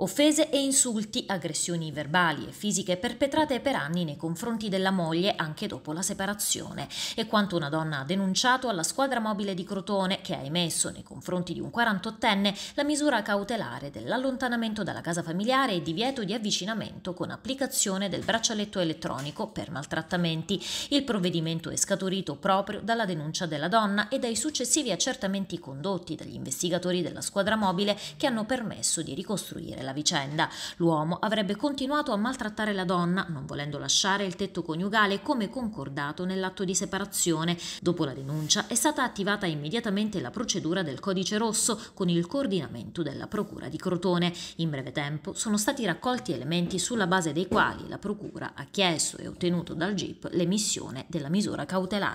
Offese e insulti, aggressioni verbali e fisiche perpetrate per anni nei confronti della moglie anche dopo la separazione. E quanto una donna ha denunciato alla squadra mobile di Crotone che ha emesso nei confronti di un 48enne la misura cautelare dell'allontanamento dalla casa familiare e divieto di avvicinamento con applicazione del braccialetto elettronico per maltrattamenti. Il provvedimento è scaturito proprio dalla denuncia della donna e dai successivi accertamenti condotti dagli investigatori della squadra mobile che hanno permesso di ricostruire la della vicenda. L'uomo avrebbe continuato a maltrattare la donna, non volendo lasciare il tetto coniugale come concordato nell'atto di separazione. Dopo la denuncia è stata attivata immediatamente la procedura del codice rosso con il coordinamento della Procura di Crotone. In breve tempo sono stati raccolti elementi sulla base dei quali la Procura ha chiesto e ottenuto dal GIP l'emissione della misura cautelare.